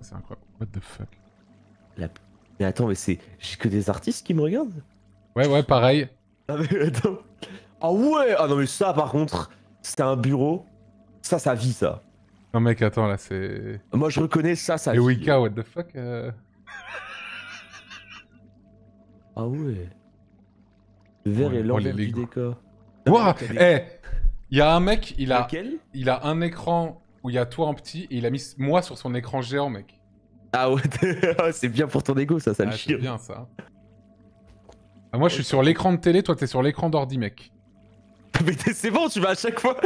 C'est incroyable. What the fuck Mais attends, mais c'est. J'ai que des artistes qui me regardent Ouais, ouais, pareil. Ah, mais attends. Ah ouais Ah non, mais ça, par contre, c'est un bureau. Ça, ça vit, ça. Non, mec, attends, là, c'est. Moi, je reconnais ça, ça Et vit. what the fuck euh? Ah ouais. Le verre et l'or du décor. Wouah Eh Il y a un mec, il a, il a un écran où il y a toi en petit et il a mis moi sur son écran géant, mec. Ah ouais, ah, c'est bien pour ton ego, ça, ça me ah, chie. C'est bien ça. Ah, moi, je suis sur l'écran de télé, toi, t'es sur l'écran d'ordi, mec. mais c'est bon, tu vas à chaque fois.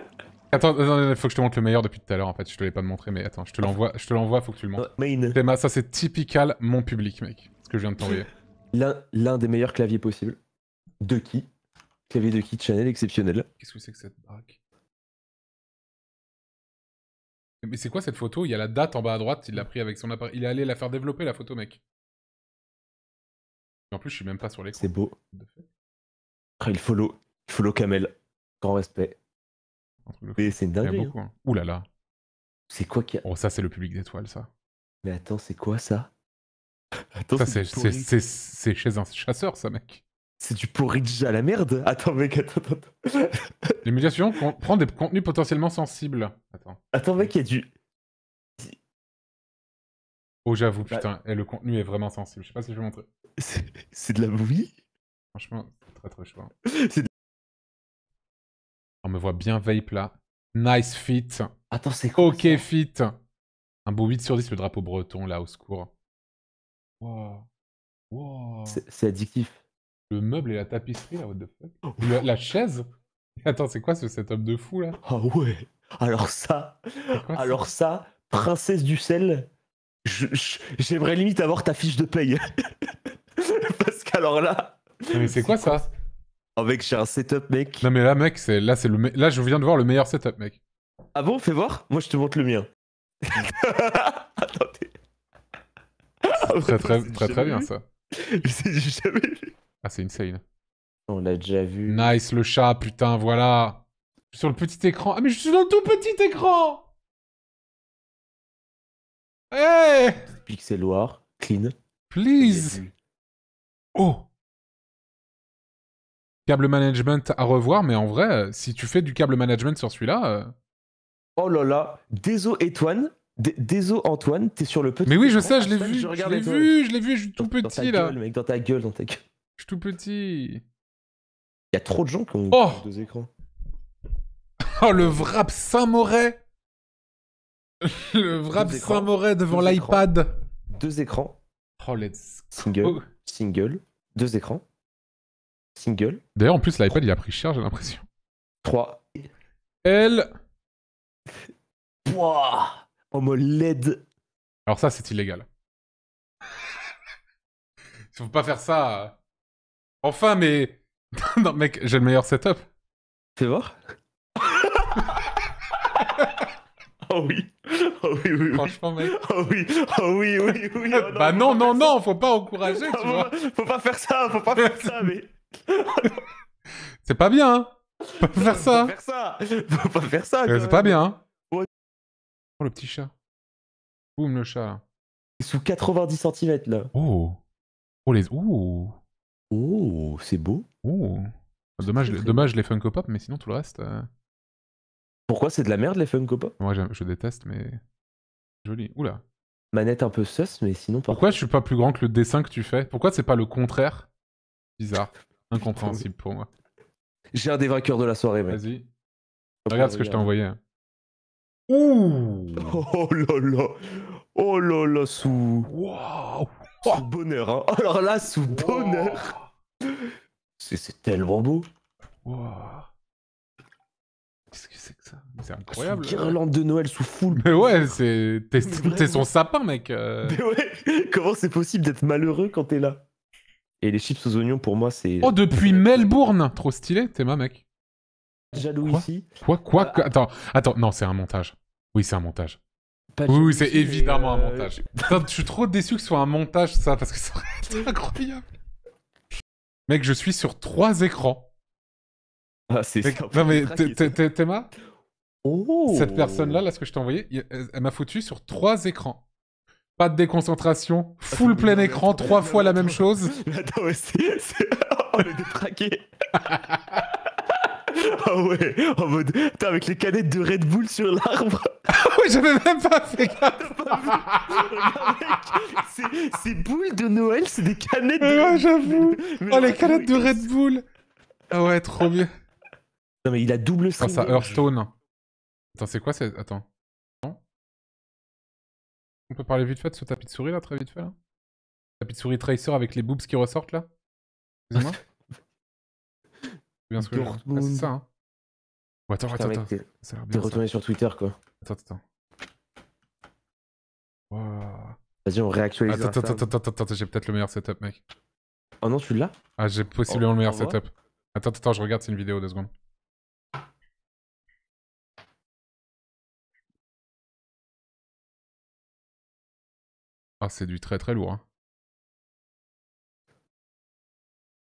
attends, faut que je te montre le meilleur depuis tout à l'heure, en fait. Je te l'ai pas montré, mais attends, je te l'envoie, je l'envoie, faut que tu le montres. Main. ça, c'est typical mon public, mec. Ce que je viens de t'envoyer. L'un des meilleurs claviers possibles. De qui Clavier de qui Channel exceptionnel. Qu'est-ce que c'est que cette braque mais c'est quoi cette photo Il y a la date en bas à droite, il l'a pris avec son appareil. Il est allé la faire développer la photo, mec. En plus, je suis même pas sur l'écran. C'est beau. il follow, follow Kamel. Grand respect. Mais c'est une dinguerie. Hein. Hein. Ouh là là. C'est quoi qui a... Oh, ça, c'est le public d'étoiles, ça. Mais attends, c'est quoi ça Attends, c'est chez un chasseur, ça, mec. C'est du porridge à la merde Attends, mec, attends, attends. Les suivants prend des contenus potentiellement sensibles. Attends. Attends, mec, il y a du. Oh, j'avoue, bah- putain, et eh, le contenu est vraiment sensible. Je sais pas si je vais montrer. C'est de la bouillie Franchement, c'est très très chaud. Hein. On me voit bien vape là. Nice fit. Attends, c'est quoi Ok fit. Un beau 8 sur 10, le drapeau breton là, au secours. C'est addictif. Le meuble et la tapisserie, là, what the fuck oh. La chaise Attends, c'est quoi ce setup de fou, là Ah ouais. Alors ça, alors ça, princesse du sel, j'aimerais limite avoir ta fiche de paye. Parce qu'alors là, mais c'est quoi ça mec, j'ai un setup mec. Non mais là mec, c'est là c'est le là je viens de voir le meilleur setup mec. Ah bon, fais voir. Moi je te montre le mien. Attendez. Très très ah très, très bien ça. jamais vu. Ah, c'est insane. On l'a déjà vu. Nice, le chat, putain, voilà. sur le petit écran. Ah, mais je suis dans le tout petit écran Hey eh Pixel War, clean. Please Oh Cable management à revoir, mais en vrai, euh, si tu fais du câble management sur celui-là. Euh. Oh là là, Déso Antoine, Déso Antoine, t'es sur le petit. Mais oui, je sais, je l'ai vu, je l'ai vu, je l'ai vu, je suis tout petit dans ta Gueule, mec, dans ta gueule, dans ta gueule. Je suis tout petit. Il y a trop de gens qui ont oh deux écrans. Oh, le wrap saint moray Le wrap saint moray devant l'iPad. Deux écrans. Oh, let's Single, single, deux écrans. Single. D'ailleurs, en plus, l'iPad, il a pris cher, j'ai l'impression. Trois. L. Pouah En mode LED. Alors ça, c'est illégal. Il faut pas faire ça. Enfin, mais. non, mec, j'ai le meilleur setup. Fais voir. oh oui. Oh oui, oui, Franchement, mec. Oh oui, oh oui, oui, oui. Oh bah non, non, non, faut pas encourager, tu vois. Faut pas faire ça, faut pas faire ça, mais. C'est pas bien, hein. Faut pas faire ça. Faut faire ça. Faut pas faire ça. Euh, c'est pas bien, hein. Oh, le petit chat. Boum, le chat. Sous 90 cm, là. Oh. Oh, les. Ouh. Oh, c'est beau. Oh. Dommage, dommage les Funko Pop, mais sinon tout le reste. Euh. Pourquoi c'est de la merde les Funko Pop Moi je déteste, mais. Joli. Oula. Manette un peu sus, mais sinon. pas. Pourquoi je suis pas plus grand que le dessin que tu fais Pourquoi c'est pas le contraire Bizarre. Incompréhensible pour moi. J'ai un des vainqueurs de la soirée, mec. Vas-y. Regarde, ce que je t'ai envoyé. Hein. Ouh Oh là là Oh là là, sous Waouh sous oh. bonheur, hein. Alors là, sous bonheur. C'est tellement beau. Qu'est-ce que c'est que ça C'est incroyable. guirlande de Noël sous full. Mais ouais, c'est. T'es son sapin, mec. Euh. Mais ouais, comment c'est possible d'être malheureux quand t'es là Et les chips aux oignons, pour moi, c'est. Oh, depuis Melbourne Trop stylé, t'es ma mec. Jaloux ici. Quoi Quoi, ah, ah. Attends, attends, non, c'est un montage. Oui, c'est un montage oui, c'est évidemment un euh, montage. Putain, je suis trop déçu que ce soit un montage, ça, parce que ça aurait été incroyable. Mec, je suis sur trois écrans. Ah, c'est Non, mais Théma oh. Cette personne-là, là, ce que je t'ai envoyé, elle, m'a foutu sur trois écrans. Pas de déconcentration, ah, full plein écran, trois fois la même chose. Attends, c'est. On est Ah ouais, en mode, t'as avec les canettes de Red Bull sur l'arbre. Ah ouais, j'avais même pas fait gaffe. Ces boules de Noël, c'est des canettes de. Ah, j'avoue. Oh, les canettes de Red Bull. Ah ouais, trop bien. Non, mais il a double ah, ça. Attends, ça, Hearthstone. Attends, c'est quoi ça Attends. Non On peut parler vite fait de ce tapis de souris là, très vite fait là Tapis de souris Tracer avec les boobs qui ressortent là Excusez-moi Bien Ah, c'est ça, hein. attends, attends, attends. T'es retourné sur Twitter, quoi. Attends, attends. Vas-y, on réactualise. Attends, attends, attends, attends, j'ai peut-être le meilleur setup, mec. Oh non, tu l'as Ah, j'ai possiblement le oh, meilleur ah setup. Attends, attends, je regarde, c'est une vidéo, deux secondes. Ah, c'est du très très lourd. Hein.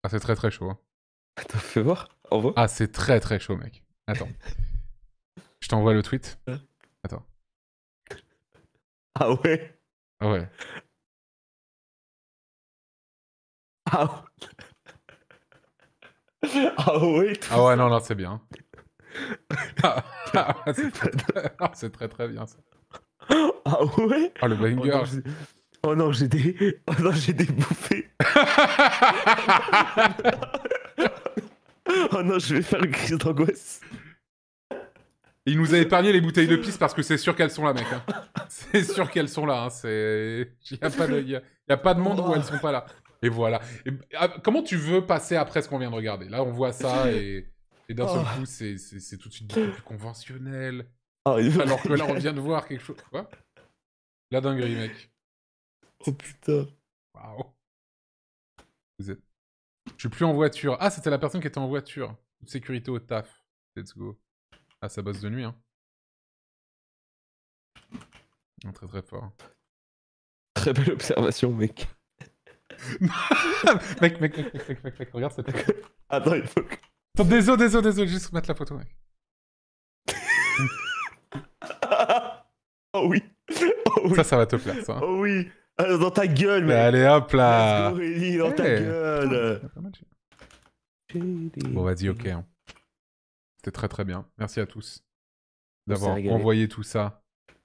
Ah, c'est très très chaud. Hein. Attends, fais voir. Envoie. Ah, c'est très très chaud, mec. Attends. Je t'envoie le tweet. Attends. Ah ouais Ah ouais. Ah ouais, Ah ouais, ah non, non, c'est bien. Ah, c'est très, très, bien ça. Ah ouais Ah le banger. Oh non, j'ai- Oh non, j'ai des... Oh non, j'ai des bouffées oh non, je vais faire une crise d'angoisse. Il nous a épargné les bouteilles de pisse parce que c'est sûr qu'elles sont là, mec. Hein. C'est sûr qu'elles sont là. Hein. il n'y a pas de, pas de monde où elles sont pas là. Et voilà. Et... Ah, comment tu veux passer après ce qu'on vient de regarder Là, on voit ça et, d'un seul coup, c'est, tout de suite plus conventionnel. Ah, Alors que là, on vient de voir quelque chose. Quoi La dinguerie, mec. Oh putain. Waouh. Vous êtes plus en voiture. Ah, c'était la personne qui était en voiture. Sécurité au taf. Let's go. Ah, ça bosse de nuit, hein. très très fort. Très belle observation, mec. mec, mec, mec, mec, mec, mec, mec, regarde cette Attends, il faut que... désolé, désolé, désolé, juste mettre la photo, mec. Oh oui. Oh oui. Ça, ça va te plaire, ça. Hein. Oh oui. Euh, dans ta gueule, mais Allez, hop là. Eh. gueule. Bon, vas-y, ok. Hein. C'était très très bien. Merci à tous d'avoir envoyé tout ça.